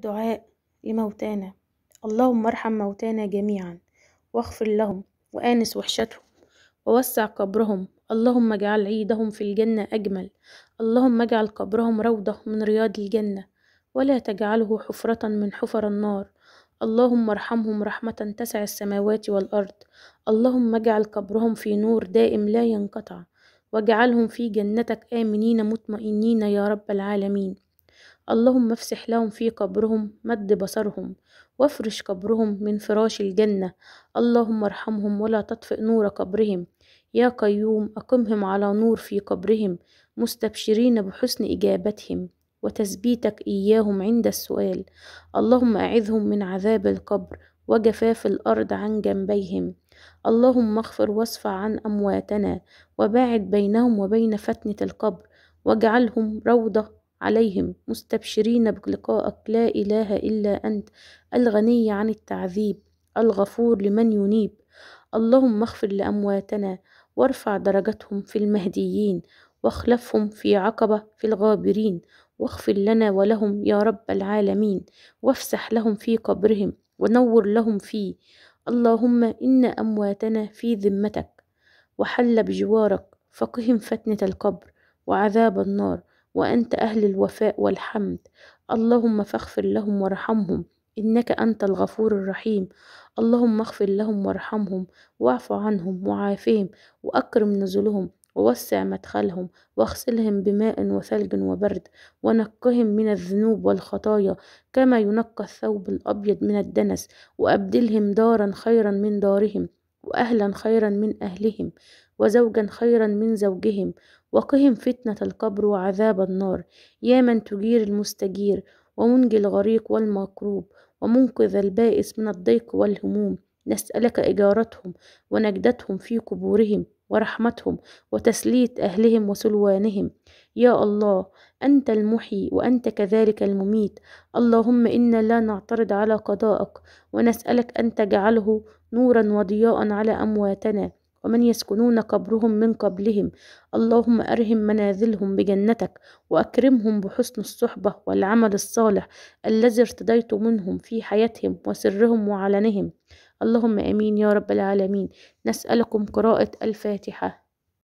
الدعاء لموتانا اللهم ارحم موتانا جميعا واغفر لهم وآنس وحشتهم ووسع قبرهم اللهم اجعل عيدهم في الجنة أجمل اللهم اجعل قبرهم روضة من رياض الجنة ولا تجعله حفرة من حفر النار اللهم ارحمهم رحمة تسع السماوات والأرض اللهم اجعل قبرهم في نور دائم لا ينقطع واجعلهم في جنتك آمنين مطمئنين يا رب العالمين اللهم افسح لهم في قبرهم مد بصرهم وافرش قبرهم من فراش الجنة اللهم ارحمهم ولا تطفئ نور قبرهم يا قيوم أقمهم على نور في قبرهم مستبشرين بحسن إجابتهم وتثبيتك إياهم عند السؤال اللهم أعذهم من عذاب القبر وجفاف الأرض عن جنبيهم اللهم اغفر واصفع عن أمواتنا وباعد بينهم وبين فتنة القبر واجعلهم روضة عليهم مستبشرين بلقائك لا إله إلا أنت الغني عن التعذيب الغفور لمن ينيب اللهم اغفر لأمواتنا وارفع درجتهم في المهديين واخلفهم في عقبة في الغابرين واغفر لنا ولهم يا رب العالمين وافسح لهم في قبرهم ونور لهم فيه اللهم إن أمواتنا في ذمتك وحل بجوارك فقهم فتنة القبر وعذاب النار وأنت أهل الوفاء والحمد اللهم فاغفر لهم وارحمهم إنك أنت الغفور الرحيم اللهم اغفر لهم وارحمهم واعف عنهم وعافهم وأكرم نزلهم ووسع مدخلهم واغسلهم بماء وثلج وبرد ونقهم من الذنوب والخطايا كما ينقى الثوب الأبيض من الدنس وأبدلهم دارا خيرا من دارهم وأهلا خيرا من أهلهم وزوجا خيرا من زوجهم وقهم فتنة القبر وعذاب النار يا من تجير المستجير ومنجي الغريق والمكروب ومنقذ البائس من الضيق والهموم نسألك إجارتهم ونجدتهم في قبورهم ورحمتهم وتسلية أهلهم وسلوانهم يا الله أنت المحيي وأنت كذلك المميت اللهم إنا لا نعترض على قضائك ونسألك أن تجعله نورا وضياء على أمواتنا ومن يسكنون قبرهم من قبلهم اللهم أرهم منازلهم بجنتك وأكرمهم بحسن الصحبة والعمل الصالح الذي ارتضيت منهم في حياتهم وسرهم وعلنهم اللهم امين يا رب العالمين نسالكم قراءه الفاتحه